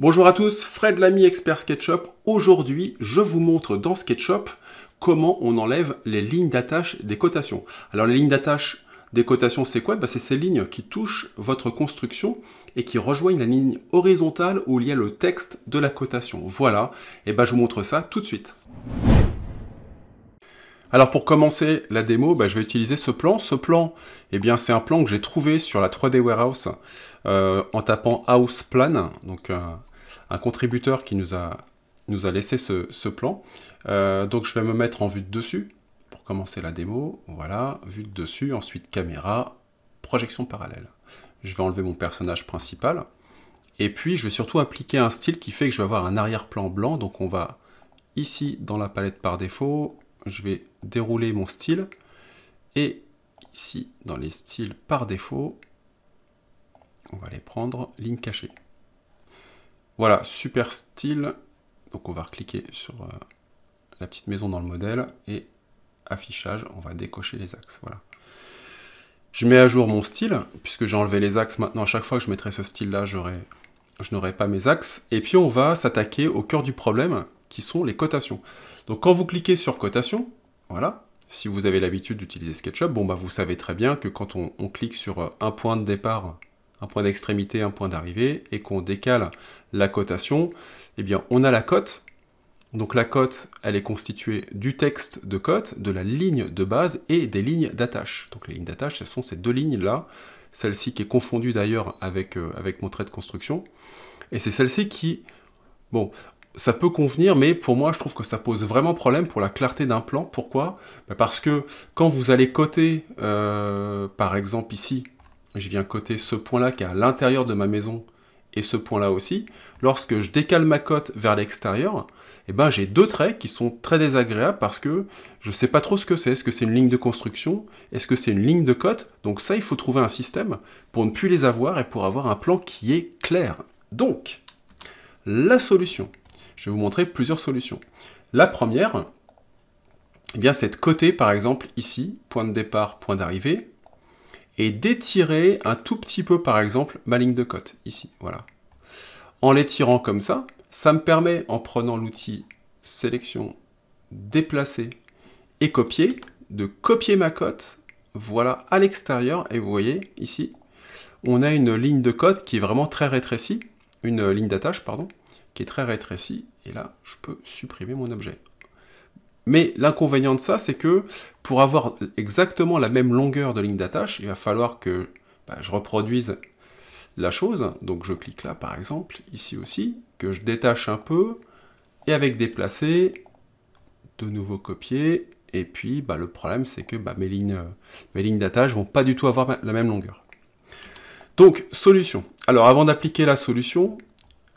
Bonjour à tous, Fred Lamy, expert SketchUp. Aujourd'hui, je vous montre dans SketchUp comment on enlève les lignes d'attache des cotations. Alors les lignes d'attache des cotations, c'est quoi bah, C'est ces lignes qui touchent votre construction et qui rejoignent la ligne horizontale où il y a le texte de la cotation. Voilà, et eh ben, bah, je vous montre ça tout de suite. Alors pour commencer la démo, bah, je vais utiliser ce plan. Ce plan, eh bien c'est un plan que j'ai trouvé sur la 3D Warehouse euh, en tapant House Plan, donc euh, un contributeur qui nous a, nous a laissé ce, plan. Euh, donc je vais me mettre en vue de dessus pour commencer la démo. Voilà, vue de dessus, ensuite caméra, projection parallèle. Je vais enlever mon personnage principal. Et puis je vais surtout appliquer un style qui fait que je vais avoir un arrière-plan blanc. Donc on va ici dans la palette par défaut, je vais dérouler mon style. Et ici dans les styles par défaut, on va les prendre ligne cachée. Voilà, super style. Donc on va cliquer sur euh, la petite maison dans le modèle et affichage, on va décocher les axes. Voilà. Je mets à jour mon style, puisque j'ai enlevé les axes. Maintenant, à chaque fois que je mettrai ce style-là, je n'aurai pas mes axes. Et puis, on va s'attaquer au cœur du problème, qui sont les cotations. Donc, quand vous cliquez sur cotation, voilà, si vous avez l'habitude d'utiliser SketchUp, bon, bah, vous savez très bien que quand on clique sur euh, un point de départ un point d'extrémité, un point d'arrivée, et qu'on décale la cotation, eh bien on a la cote. Donc la cote, elle est constituée du texte de cote, de la ligne de base et des lignes d'attache. Donc les lignes d'attache, ce sont ces deux lignes-là, celle-ci qui est confondue d'ailleurs avec, euh, avec mon trait de construction. Et c'est celle-ci qui, bon, ça peut convenir, mais pour moi, je trouve que ça pose vraiment problème pour la clarté d'un plan. Pourquoi bah, Parce que quand vous allez coter, euh, par exemple ici, je viens coter ce point-là qui est à l'intérieur de ma maison et ce point-là aussi. Lorsque je décale ma cote vers l'extérieur, eh ben, j'ai deux traits qui sont très désagréables parce que je ne sais pas trop ce que c'est. Est-ce que c'est une ligne de construction Est-ce que c'est une ligne de cote Donc ça, il faut trouver un système pour ne plus les avoir et pour avoir un plan qui est clair. Donc, la solution. Je vais vous montrer plusieurs solutions. La première, eh bien, c'est de coter, par exemple, ici, point de départ, point d'arrivée, et d'étirer un tout petit peu, par exemple, ma ligne de cote, ici, voilà. En l'étirant comme ça, ça me permet, en prenant l'outil sélection, déplacer et copier, de copier ma cote, voilà, à l'extérieur, et vous voyez, ici, on a une ligne de cote qui est vraiment très rétrécie, une ligne d'attache, pardon, qui est très rétrécie, et là, je peux supprimer mon objet. Mais l'inconvénient de ça, c'est que pour avoir exactement la même longueur de ligne d'attache, il va falloir que bah, je reproduise la chose. Donc je clique là par exemple, ici aussi, que je détache un peu, et avec déplacer, de nouveau copier, et puis bah, le problème c'est que bah, mes lignes, mes lignes d'attache vont pas du tout avoir la même longueur. Donc solution. Alors avant d'appliquer la solution,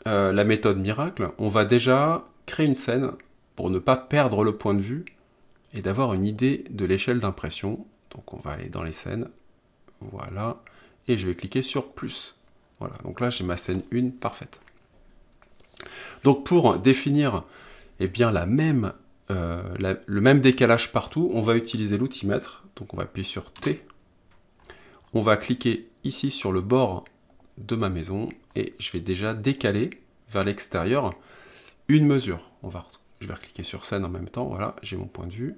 euh, la méthode miracle, on va déjà créer une scène pour ne pas perdre le point de vue et d'avoir une idée de l'échelle d'impression. Donc on va aller dans les scènes, voilà, et je vais cliquer sur plus. Voilà, donc là j'ai ma scène 1 parfaite. Donc pour définir eh bien, la même, euh, le même décalage partout, on va utiliser l'outil mètre, donc on va appuyer sur T, on va cliquer ici sur le bord de ma maison, et je vais déjà décaler vers l'extérieur une mesure. On va je vais recliquer sur scène en même temps. Voilà, j'ai mon point de vue.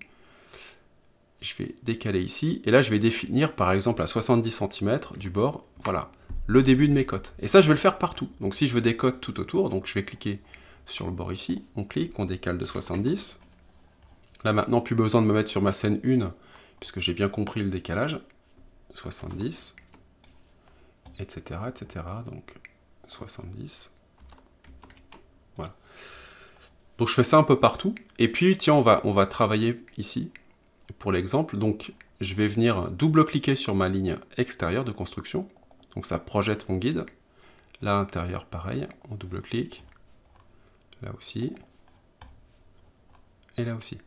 Je vais décaler ici. Et là, je vais définir, par exemple, à 70 cm du bord, voilà, le début de mes cotes. Et ça, je vais le faire partout. Donc si je veux des cotes tout autour, donc je vais cliquer sur le bord ici. On clique, on décale de 70. Là, maintenant, plus besoin de me mettre sur ma scène 1, puisque j'ai bien compris le décalage. 70, etc., etc. Donc 70. Voilà. Donc je fais ça un peu partout. Et puis, tiens, on va, on va travailler ici pour l'exemple. Donc je vais venir double-cliquer sur ma ligne extérieure de construction. Donc ça projette mon guide. Là, intérieur, pareil, on double-clique. Là aussi. Et là aussi.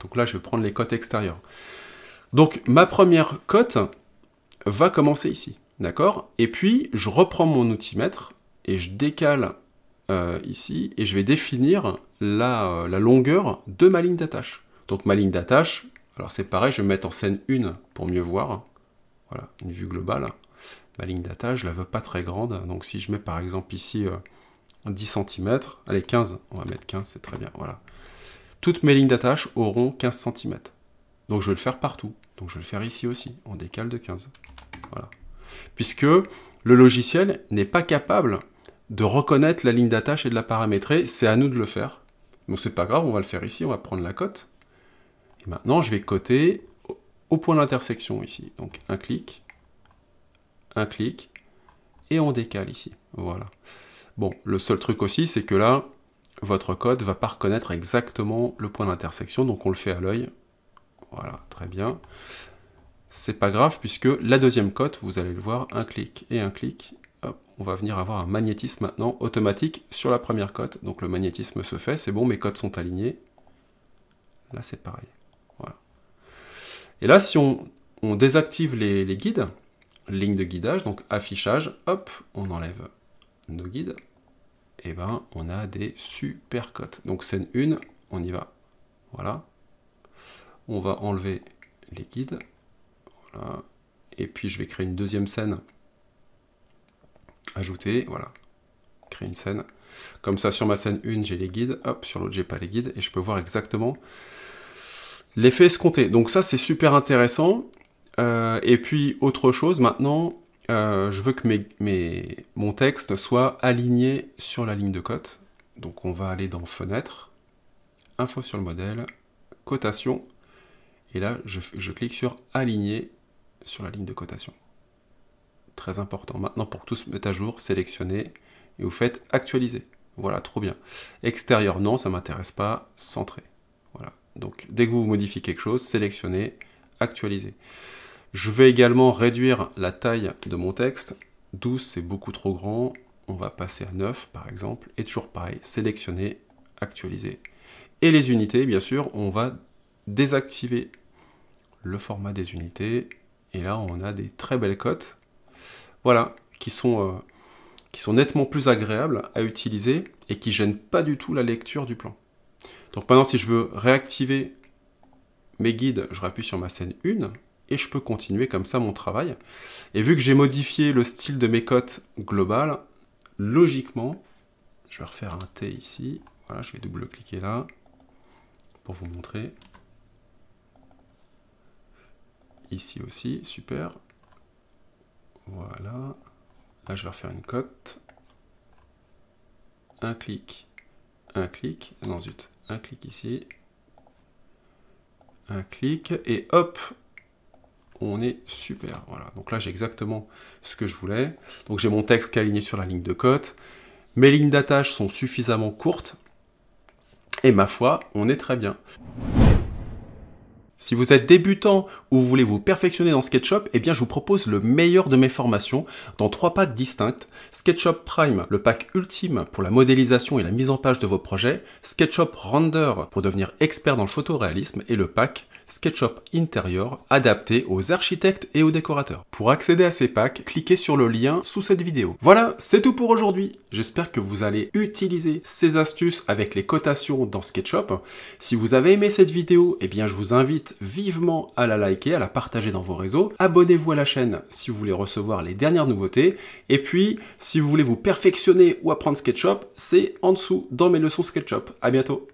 Donc là, je vais prendre les cotes extérieures. Donc ma première cote va commencer ici, d'accord Et puis, je reprends mon outil mètre et je décale euh, ici, et je vais définir euh, la, longueur de ma ligne d'attache. Donc ma ligne d'attache, alors c'est pareil, je vais mettre en scène une pour mieux voir. Voilà, une vue globale. Ma ligne d'attache, je la veux pas très grande, donc si je mets par exemple ici 10 euh, cm, allez 15, on va mettre 15, c'est très bien, voilà. Toutes mes lignes d'attache auront 15 cm. Donc je vais le faire partout. Donc je vais le faire ici aussi, en décale de 15. Voilà. Puisque le logiciel n'est pas capable de reconnaître la ligne d'attache et de la paramétrer. C'est à nous de le faire. Donc c'est pas grave, on va le faire ici, on va prendre la cote. Et maintenant, je vais coter au point d'intersection ici. Donc un clic, un clic, et on décale ici. Voilà. Bon, le seul truc aussi, c'est que là, votre code va pas reconnaître exactement le point d'intersection, donc on le fait à l'œil. Voilà, très bien. C'est pas grave, puisque la deuxième cote, vous allez le voir, un clic et un clic, on va venir avoir un magnétisme maintenant automatique sur la première cote. Donc le magnétisme se fait, c'est bon, mes cotes sont alignées. Là, c'est pareil. Voilà. Et là, si on, désactive les, guides, ligne de guidage, donc affichage, hop, on enlève nos guides, et eh ben on a des super cotes. Donc scène 1, on y va. Voilà. On va enlever les guides. Voilà. Et puis je vais créer une deuxième scène ajouter, voilà, créer une scène. Comme ça, sur ma scène 1, j'ai les guides, hop, sur l'autre, j'ai pas les guides, et je peux voir exactement l'effet escompté. Donc ça, c'est super intéressant. Euh, et puis, autre chose, maintenant, euh, je veux que mon texte soit aligné sur la ligne de cote. Donc on va aller dans Fenêtre, Info sur le modèle, Cotation, et là, je, je clique sur Aligner sur la ligne de cotation très important. Maintenant, pour que tout se mette à jour, sélectionnez et vous faites actualiser. Voilà, trop bien. Extérieur, non, ça m'intéresse pas. Centré. Voilà. Donc, dès que vous modifiez quelque chose, sélectionnez, Actualiser ». Je vais également réduire la taille de mon texte. 12, c'est beaucoup trop grand. On va passer à 9, par exemple. Et toujours pareil, sélectionner, actualiser. Et les unités, bien sûr, on va désactiver le format des unités. Et là, on a des très belles cotes voilà, qui sont, euh, qui sont nettement plus agréables à utiliser et qui gênent pas du tout la lecture du plan. Donc maintenant, si je veux réactiver mes guides, je rappuie sur ma scène 1 et je peux continuer comme ça mon travail. Et vu que j'ai modifié le style de mes cotes globales, logiquement, je vais refaire un T ici. Voilà, je vais double-cliquer là pour vous montrer. Ici aussi, super. Voilà. Là, je vais refaire une cote. Un clic, un clic. Non, zut. Un clic ici. Un clic. Et hop, on est super. Voilà. Donc là, j'ai exactement ce que je voulais. Donc j'ai mon texte qui aligné sur la ligne de cote. Mes lignes d'attache sont suffisamment courtes. Et ma foi, on est très bien. Si vous êtes débutant ou vous voulez vous perfectionner dans SketchUp, et eh bien je vous propose le meilleur de mes formations dans trois packs distincts. SketchUp Prime, le pack ultime pour la modélisation et la mise en page de vos projets, SketchUp Render pour devenir expert dans le photoréalisme et le pack SketchUp Intérieur adapté aux architectes et aux décorateurs. Pour accéder à ces packs, cliquez sur le lien sous cette vidéo. Voilà, c'est tout pour aujourd'hui. J'espère que vous allez utiliser ces astuces avec les cotations dans SketchUp. Si vous avez aimé cette vidéo, eh bien je vous invite vivement à la liker, à la partager dans vos réseaux. Abonnez-vous à la chaîne si vous voulez recevoir les dernières nouveautés. Et puis, si vous voulez vous perfectionner ou apprendre SketchUp, c'est en dessous dans mes leçons SketchUp. À bientôt